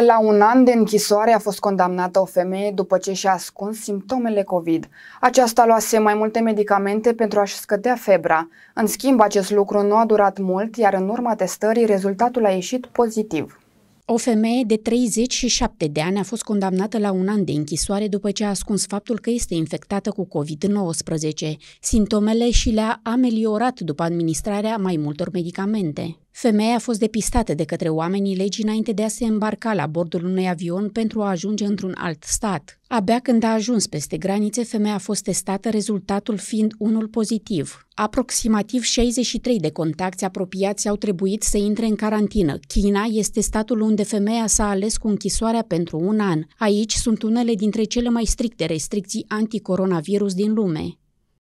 La un an de închisoare a fost condamnată o femeie după ce și-a ascuns simptomele COVID. Aceasta luase mai multe medicamente pentru a-și scădea febra. În schimb, acest lucru nu a durat mult, iar în urma testării rezultatul a ieșit pozitiv. O femeie de 37 de ani a fost condamnată la un an de închisoare după ce a ascuns faptul că este infectată cu COVID-19. Simptomele și le-a ameliorat după administrarea mai multor medicamente. Femeia a fost depistată de către oamenii legii înainte de a se îmbarca la bordul unui avion pentru a ajunge într-un alt stat. Abia când a ajuns peste granițe, femeia a fost testată, rezultatul fiind unul pozitiv. Aproximativ 63 de contacti apropiați au trebuit să intre în carantină. China este statul unde femeia s-a ales cu închisoarea pentru un an. Aici sunt unele dintre cele mai stricte restricții anticoronavirus din lume.